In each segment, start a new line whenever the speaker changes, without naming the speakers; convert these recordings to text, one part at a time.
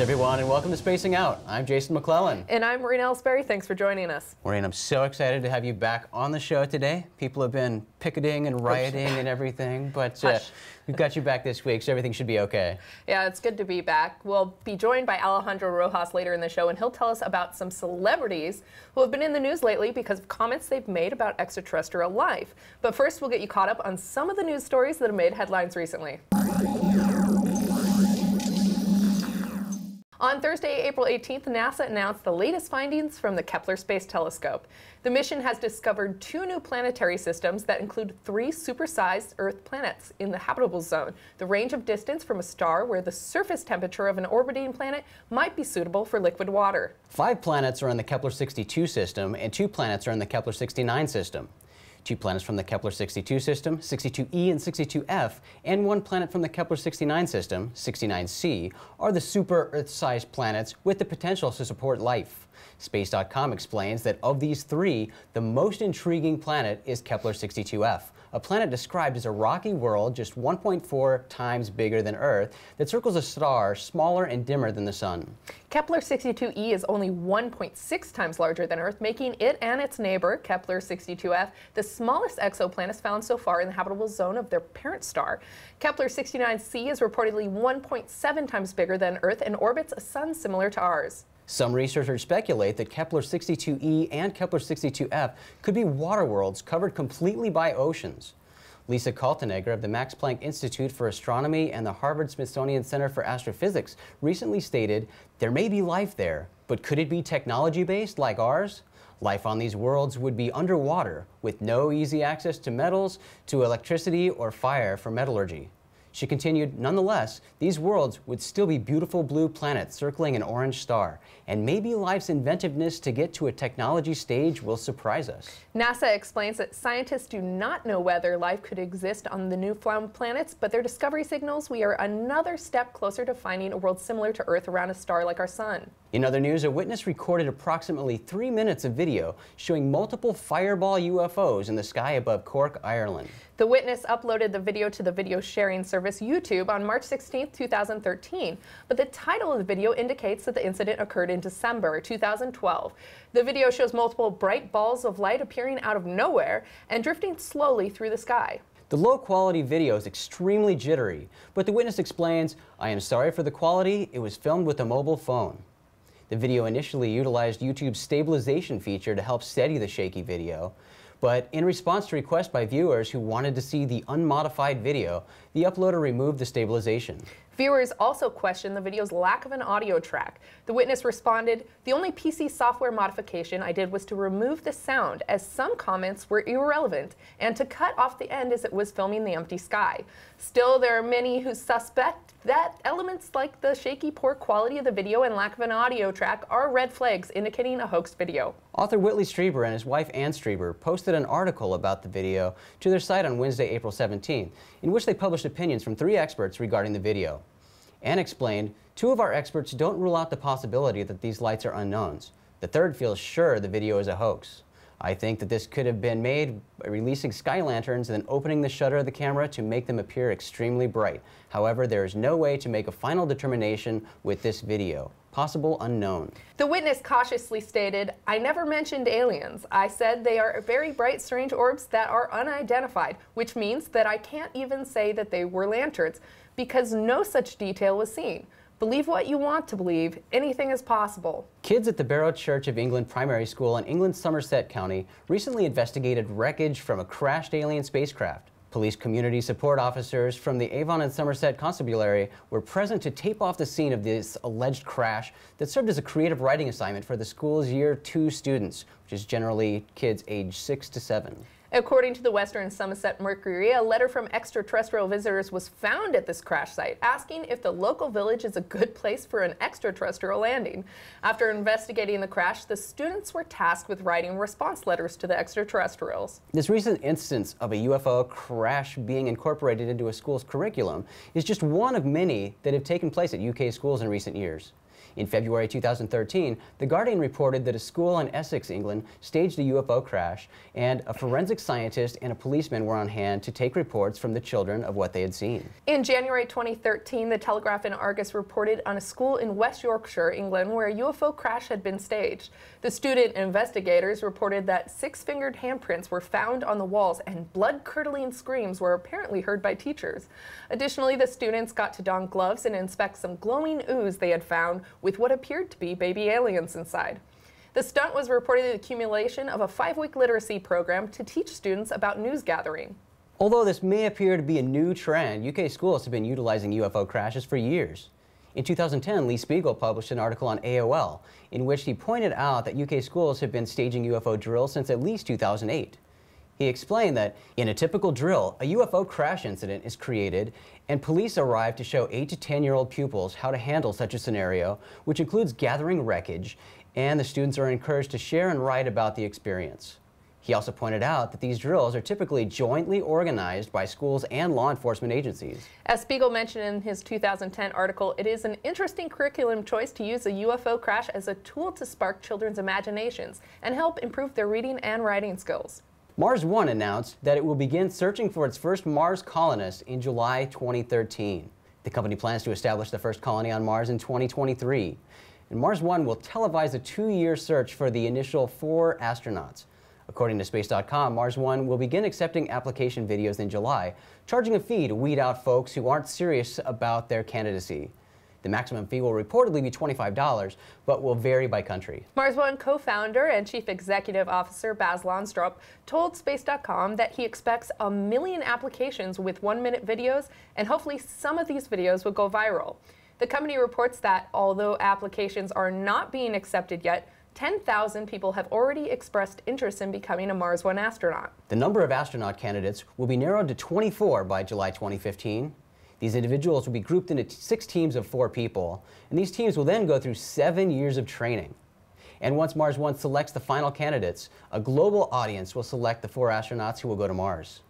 everyone, and welcome to Spacing Out. I'm Jason McClellan.
And I'm Maureen Ellsbury. Thanks for joining us.
Maureen, I'm so excited to have you back on the show today. People have been picketing and rioting and everything, but uh, we've got you back this week, so everything should be okay.
Yeah, it's good to be back. We'll be joined by Alejandro Rojas later in the show, and he'll tell us about some celebrities who have been in the news lately because of comments they've made about extraterrestrial life. But first, we'll get you caught up on some of the news stories that have made headlines recently. On Thursday, April 18th, NASA announced the latest findings from the Kepler Space Telescope. The mission has discovered two new planetary systems that include three supersized Earth planets in the habitable zone, the range of distance from a star where the surface temperature of an orbiting planet might be suitable for liquid water.
Five planets are in the Kepler 62 system, and two planets are in the Kepler 69 system. Two planets from the Kepler-62 system, 62e and 62f, and one planet from the Kepler-69 system, 69c, are the super-Earth-sized planets with the potential to support life. Space.com explains that of these three, the most intriguing planet is Kepler-62f, a planet described as a rocky world just 1.4 times bigger than Earth that circles a star smaller and dimmer than the Sun.
Kepler 62e is only 1.6 times larger than Earth, making it and its neighbor, Kepler 62f, the smallest exoplanets found so far in the habitable zone of their parent star. Kepler 69c is reportedly 1.7 times bigger than Earth and orbits a sun similar to
ours. Some researchers speculate that Kepler-62e and Kepler-62f could be water worlds covered completely by oceans. Lisa Kaltenegger of the Max Planck Institute for Astronomy and the Harvard-Smithsonian Center for Astrophysics recently stated, there may be life there, but could it be technology-based like ours? Life on these worlds would be underwater, with no easy access to metals, to electricity, or fire for metallurgy. She continued, nonetheless, these worlds would still be beautiful blue planets circling an orange star, and maybe life's inventiveness to get to a technology stage will surprise us.
NASA explains that scientists do not know whether life could exist on the found planets, but their discovery signals we are another step closer to finding a world similar to Earth around a star like our sun.
In other news, a witness recorded approximately three minutes of video showing multiple fireball UFOs in the sky above Cork, Ireland.
The witness uploaded the video to the video sharing service YouTube on March 16, 2013, but the title of the video indicates that the incident occurred in December 2012. The video shows multiple bright balls of light appearing out of nowhere and drifting slowly through the sky.
The low quality video is extremely jittery, but the witness explains, I am sorry for the quality, it was filmed with a mobile phone. The video initially utilized YouTube's stabilization feature to help steady the shaky video, but in response to requests by viewers who wanted to see the unmodified video, the uploader removed the stabilization.
Viewers also questioned the video's lack of an audio track. The witness responded, The only PC software modification I did was to remove the sound, as some comments were irrelevant, and to cut off the end as it was filming the empty sky. Still, there are many who suspect that elements like the shaky, poor quality of the video and lack of an audio track are red flags indicating a hoaxed video.
Author Whitley Strieber and his wife Ann Strieber posted an article about the video to their site on Wednesday, April 17, in which they published opinions from three experts regarding the video. Ann explained, two of our experts don't rule out the possibility that these lights are unknowns. The third feels sure the video is a hoax. I think that this could have been made by releasing sky lanterns and then opening the shutter of the camera to make them appear extremely bright. However, there is no way to make a final determination with this video. Possible unknown.
The witness cautiously stated, I never mentioned aliens. I said they are very bright, strange orbs that are unidentified, which means that I can't even say that they were lanterns because no such detail was seen. Believe what you want to believe. Anything is possible.
Kids at the Barrow Church of England Primary School in England, Somerset County recently investigated wreckage from a crashed alien spacecraft. Police community support officers from the Avon and Somerset Constabulary were present to tape off the scene of this alleged crash that served as a creative writing assignment for the school's year two students, which is generally kids age six to seven.
According to the Western Somerset Mercury, a letter from extraterrestrial visitors was found at this crash site asking if the local village is a good place for an extraterrestrial landing. After investigating the crash, the students were tasked with writing response letters to the
extraterrestrials. This recent instance of a UFO crash being incorporated into a school's curriculum is just one of many that have taken place at UK schools in recent years. In February 2013, The Guardian reported that a school in Essex, England, staged a UFO crash, and a forensic scientist and a policeman were on hand to take reports from the children of what they had seen.
In January 2013, The Telegraph and Argus reported on a school in West Yorkshire, England, where a UFO crash had been staged. The student investigators reported that six fingered handprints were found on the walls, and blood curdling screams were apparently heard by teachers. Additionally, the students got to don gloves and inspect some glowing ooze they had found with what appeared to be baby aliens inside. The stunt was reportedly the accumulation of a five week literacy program to teach students about news gathering.
Although this may appear to be a new trend, UK schools have been utilizing UFO crashes for years. In 2010, Lee Spiegel published an article on AOL in which he pointed out that UK schools have been staging UFO drills since at least 2008. He explained that in a typical drill, a UFO crash incident is created and police arrive to show 8 to 10 year old pupils how to handle such a scenario, which includes gathering wreckage, and the students are encouraged to share and write about the experience. He also pointed out that these drills are typically jointly organized by schools and law enforcement agencies.
As Spiegel mentioned in his 2010 article, it is an interesting curriculum choice to use a UFO crash as a tool to spark children's imaginations and help improve their reading and writing skills.
Mars One announced that it will begin searching for its first Mars colonist in July 2013. The company plans to establish the first colony on Mars in 2023. And Mars One will televise a two-year search for the initial four astronauts. According to Space.com, Mars One will begin accepting application videos in July, charging a fee to weed out folks who aren't serious about their candidacy. The maximum fee will reportedly be $25, but will vary by country.
Mars One co founder and chief executive officer Baz Lonstrop told Space.com that he expects a million applications with one minute videos, and hopefully some of these videos will go viral. The company reports that although applications are not being accepted yet, 10,000 people have already expressed interest in becoming a Mars One astronaut.
The number of astronaut candidates will be narrowed to 24 by July 2015. These individuals will be grouped into six teams of four people, and these teams will then go through seven years of training. And once Mars One selects the final candidates, a global audience will select the four astronauts who will go to Mars.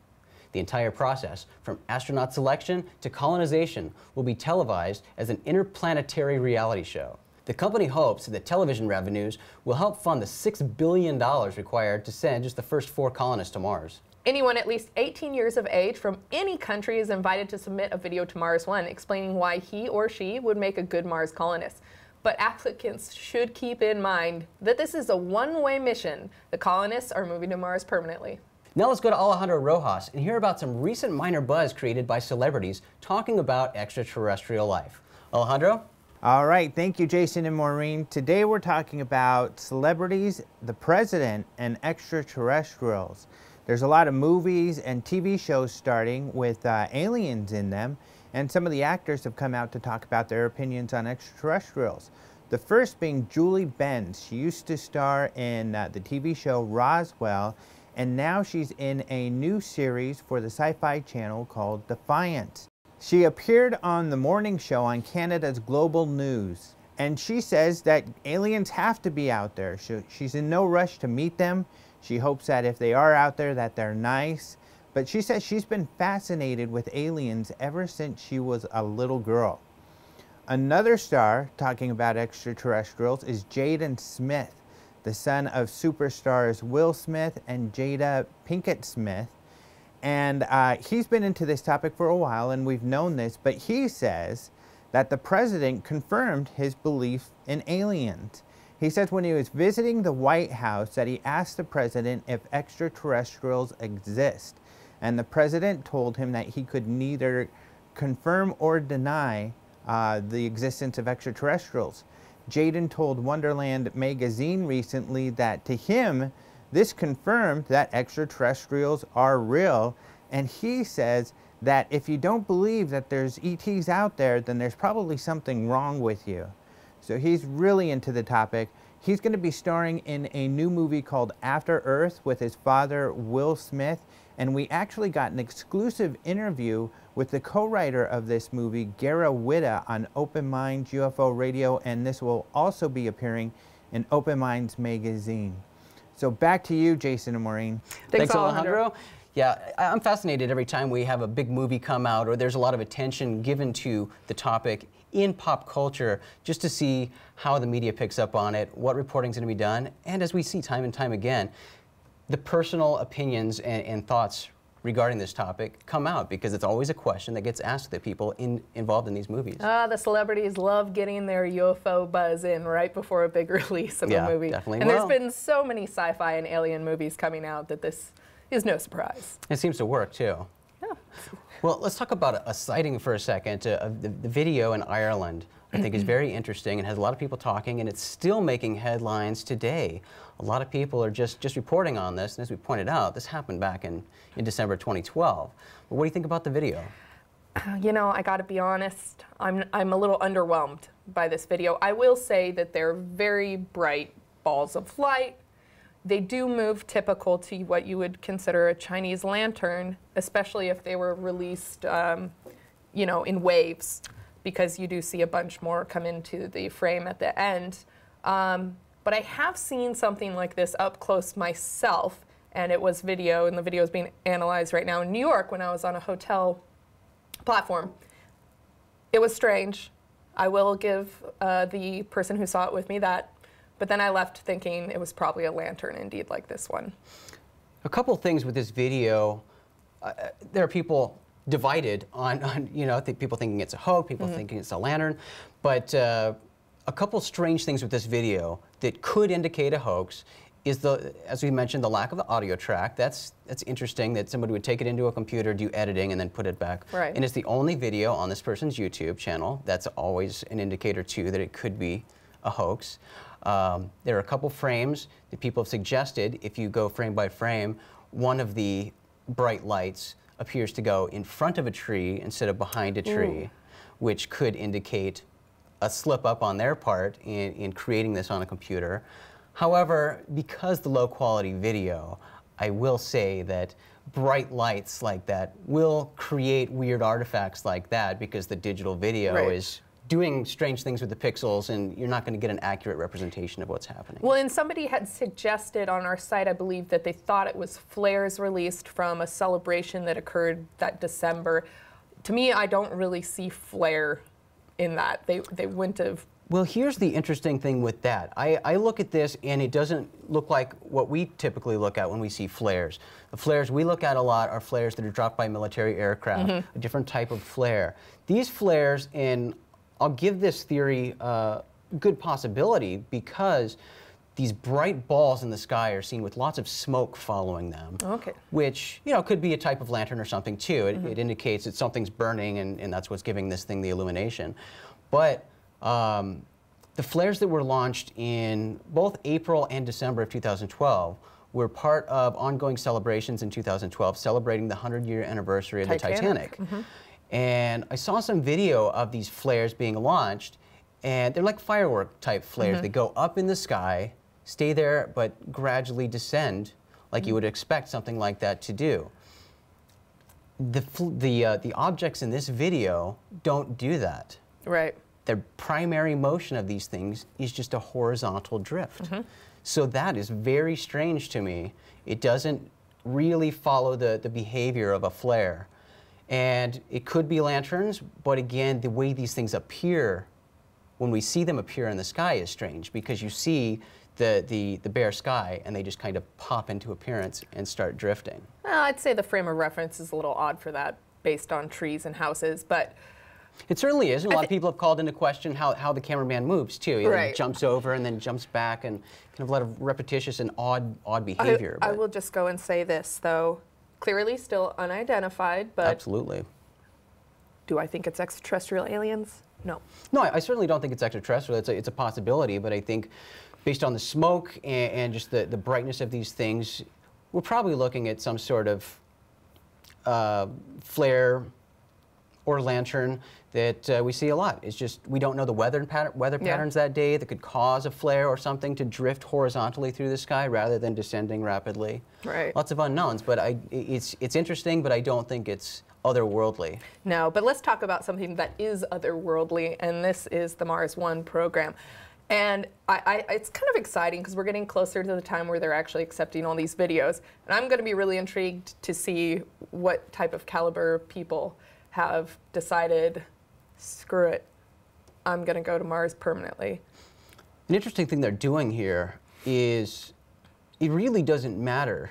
The entire process, from astronaut selection to colonization, will be televised as an interplanetary reality show. The company hopes that television revenues will help fund the $6 billion required to send just the first four colonists to Mars.
Anyone at least 18 years of age from any country is invited to submit a video to Mars One explaining why he or she would make a good Mars colonist. But applicants should keep in mind that this is a one way mission. The colonists are moving to Mars permanently.
Now let's go to Alejandro Rojas and hear about some recent minor buzz created by celebrities
talking about extraterrestrial life. Alejandro? All right, thank you, Jason and Maureen. Today we're talking about celebrities, the president, and extraterrestrials. There's a lot of movies and TV shows starting with uh, aliens in them, and some of the actors have come out to talk about their opinions on extraterrestrials. The first being Julie Benz. She used to star in uh, the TV show Roswell, and now she's in a new series for the Sci Fi Channel called Defiance. She appeared on the morning show on Canada's Global News, and she says that aliens have to be out there. She, she's in no rush to meet them. She hopes that if they are out there that they're nice, but she says she's been fascinated with aliens ever since she was a little girl. Another star talking about extraterrestrials is Jaden Smith, the son of superstars Will Smith and Jada Pinkett Smith. And uh, he's been into this topic for a while, and we've known this, but he says that the president confirmed his belief in aliens. He says when he was visiting the White House that he asked the president if extraterrestrials exist, and the president told him that he could neither confirm or deny uh, the existence of extraterrestrials. Jaden told Wonderland magazine recently that to him, this confirmed that extraterrestrials are real, and he says that if you don't believe that there's ETs out there, then there's probably something wrong with you. So he's really into the topic. He's going to be starring in a new movie called After Earth with his father, Will Smith. And we actually got an exclusive interview with the co writer of this movie, Gara Witta, on Open Mind UFO Radio. And this will also be appearing in Open Minds magazine. So back to you, Jason and Maureen. Thanks, Thanks Alejandro. Alejandro. Yeah, I,
am fascinated every time we have a big movie come out or there's a lot of attention given to the topic in pop culture just to see how the media picks up on it, what reporting's going to be done, and as we see time and time again, the personal opinions and, and thoughts regarding this topic come out because it's always a question that gets asked to the people in, involved in these movies.
Ah, the celebrities love getting their UFO buzz in right before a big release of yeah, a movie. Definitely and will. there's been so many sci-fi and alien movies coming out that this is no surprise.
It seems to work too. Yeah. Well, let's talk about a sighting for a second. Uh, the, the, video in Ireland, I think, is very interesting and has a lot of people talking, and it's still making headlines today. A lot of people are just, just reporting on this, and as we pointed out, this happened back in, in December 2012. But what do you think about the video?
You know, I got to be honest, I'm, I'm a little underwhelmed by this video. I will say that they're very bright balls of light they do move typical to what you would consider a Chinese lantern, especially if they were released, um, you know, in waves, because you do see a bunch more come into the frame at the end. Um, but I have seen something like this up close myself, and it was video, and the video is being analyzed right now in New York when I was on a hotel platform. It was strange. I will give uh, the person who saw it with me that but then I left thinking it was probably a lantern indeed like this one.
A couple things with this video. Uh, uh there are people divided on, on you know, th people thinking it's a hoax, people mm -hmm. thinking it's a lantern. But uh, a couple strange things with this video that could indicate a hoax is the, as we mentioned, the lack of the audio track. That's that's interesting that somebody would take it into a computer, do editing, and then put it back. Right. And it's the only video on this person's YouTube channel. That's always an indicator too that it could be a hoax. Um, there are a couple frames that people have suggested, if you go frame by frame, one of the bright lights appears to go in front of a tree instead of behind a tree, Ooh. which could indicate a slip up on their part in, in creating this on a computer. However, because the low quality video, I will say that bright lights like that will create weird artifacts like that because the digital video right. is doing strange things with the pixels and you're not going to get an accurate representation of what's happening. Well,
and somebody had suggested on our site, I believe, that they thought it was flares released from a celebration that occurred that December. To me, I don't really see flare in that. They, they wouldn't have
well, here's the interesting thing with that. I, I, look at this and it doesn't look like what we typically look at when we see flares. The flares we look at a lot are flares that are dropped by military aircraft, mm -hmm. a different type of flare. These flares in I'll give this theory a uh, good possibility because these bright balls in the sky are seen with lots of smoke following them. Okay. Which, you know, could be a type of lantern or something too. It, mm -hmm. it mm-hmm. indicates that something's burning and, and, that's what's giving this thing the illumination. But um, the flares that were launched in both April and December of 2012 were part of ongoing celebrations in 2012 celebrating the 100 year anniversary of Titanic. the Titanic. Mm -hmm. And I saw some video of these flares being launched, and they're like firework type flares. Mm -hmm. They go up in the sky, stay there, but gradually descend, like mm -hmm. you would expect something like that to do. The, the, uh, the objects in this video don't do that. Right. The primary motion of these things is just a horizontal drift. Mm -hmm. So that is very strange to me. It doesn't really follow the, the behavior of a flare. And it could be lanterns, but again, the way these things appear when we see them appear in the sky is strange because you see the, the, the bare sky and they just kind of pop into appearance and start drifting.
Well, I'd say the frame of reference is a little odd for that based on trees and houses, but
it certainly is. And a lot of people have called into question how, how the cameraman moves too. He right. jumps over and then jumps back and kind of a lot of repetitious and odd odd behavior. I, I,
will just go and say this though clearly still unidentified, but absolutely. Do I think it's extraterrestrial
aliens? No. No, I, I certainly don't think it's extraterrestrial. It's a, it's a possibility, but I think based on the smoke and, and just the, the brightness of these things, we're probably looking at some sort of uh, flare or lantern that uh, we see a lot. It's just we don't know the weather, pat weather yeah. patterns that day that could cause a flare or something to drift horizontally through the sky rather than descending rapidly. Right. Lots of unknowns, but I, it's, it's interesting, but I don't think it's otherworldly.
No, but let's talk about something that is otherworldly, and this is the Mars One program. And I, I, it's kind of exciting because we're getting closer to the time where they're actually accepting all these videos. And I'm going to be really intrigued to see what type of caliber people have decided screw it, I'm going to go to Mars permanently.
An interesting thing they're doing here is it really doesn't matter,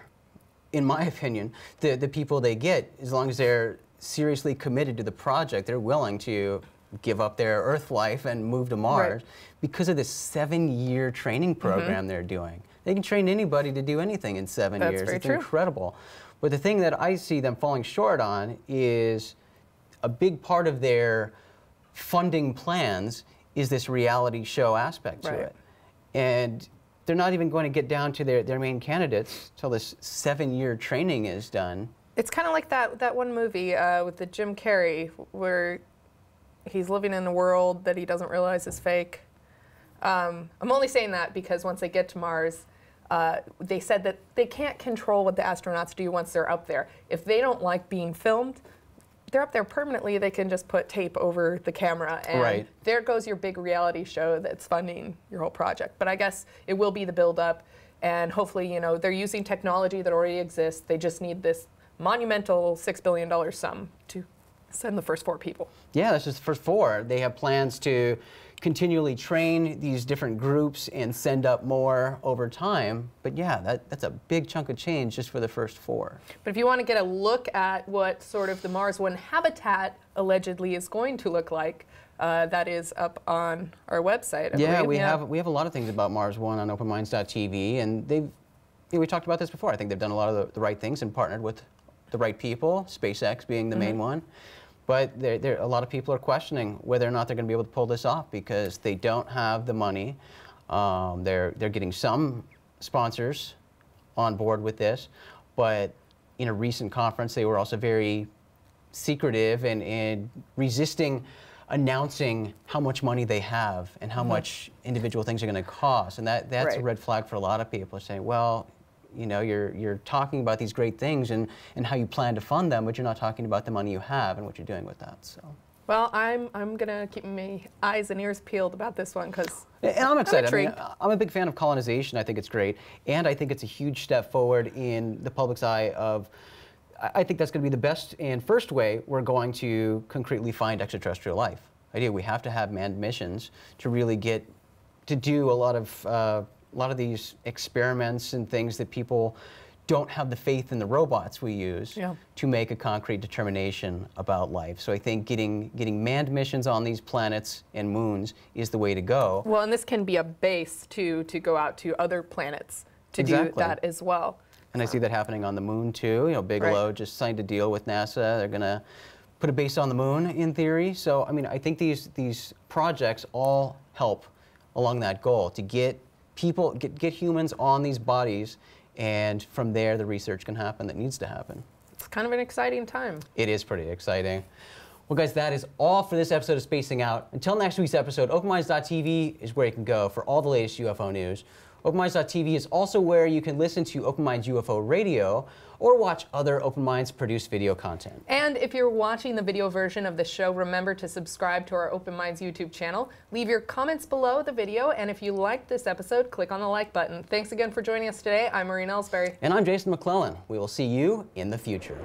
in my opinion, the, the people they get, as long as they're seriously committed to the project, they're willing to give up their Earth life and move to Mars right. because of this seven-year training mm-hmm. program mm -hmm. they're doing. They can train anybody to do anything in seven That's years. it's true. incredible. But the thing that I see them falling short on is a big part of their funding plans is this reality show aspect to right. it. And they're not even going to get down to their, their main candidates until this seven year training is done.
It's kind of like that, that one movie uh, with the Jim Carrey where he's living in a world that he doesn't realize is fake. Um, I'm only saying that because once they get to Mars, uh, they said that they can't control what the astronauts do once they're up there. If they don't like being filmed, they're up there permanently, they can just put tape over the camera, and right. there goes your big reality show that's funding your whole project. But I guess it will be the build-up, and hopefully, you know, they're using technology that already exists. They just need this monumental six billion dollar sum to send the first four people.
Yeah, that's just for four. They have plans to continually train these different groups and send up more over time. But yeah, that, that's a big chunk of change just for the first four.
But if you want to get a look at what sort of the Mars One habitat allegedly is going to look like, uh, that is up on our website. I yeah, believe. we yeah. have
we have a lot of things about Mars One on OpenMinds.tv, and they've you know, we talked about this before. I think they've done a lot of the, the right things and partnered with the right people, SpaceX being the mm -hmm. main mm-hmm. one. But a lot of people are questioning whether or not they're going to be able to pull this off because they don't have the money. Um, they're, they're getting some sponsors on board with this, but in a recent conference, they were also very secretive and, and resisting announcing how much money they have and how mm -hmm. much individual things are going to cost. And that, that's right. a red flag for a lot of people saying, well, you know, you're, you're talking about these great things and, and how you plan to fund them, but you're not talking about the money you have and what you're doing with that. So.
Well, I'm, I'm going to keep my eyes and ears peeled about this one because I'm excited. I'm, I mean,
I'm, a big fan of colonization. I think it's great. And I think it's a huge step forward in the public's eye of, I think that's going to be the best and first way we're going to concretely find extraterrestrial life. Idea. We have to have manned missions to really get to do a lot of uh, a lot of these experiments and things that people don't have the faith in the robots we use yeah. to make a concrete determination about life. So I think getting getting manned missions on these planets and moons is the way to go.
Well, and this can be a base to to go out to other planets to exactly. do that as well.
And I see that happening on the moon too. You know, Bigelow right. just signed a deal with NASA. They're gonna put a base on the moon in theory. So I mean, I think these these projects all help along that goal to get people, get, get humans on these bodies, and from there the research can happen that needs to happen.
It's kind of an exciting time.
It is pretty exciting. Well, guys, that is all for this episode of Spacing Out. Until next week's episode, openminds.tv is where you can go for all the latest UFO news. OpenMinds.tv is also where you can listen to Open Minds UFO Radio or watch other Open Minds produced video content.
And if you're watching the video version of the show, remember to subscribe to our Open Minds YouTube channel. Leave your comments below the video, and if you liked this episode, click on the like button. Thanks again for joining us today. I'm Maureen Ellsbury.
And I'm Jason McClellan. We will see you in the future.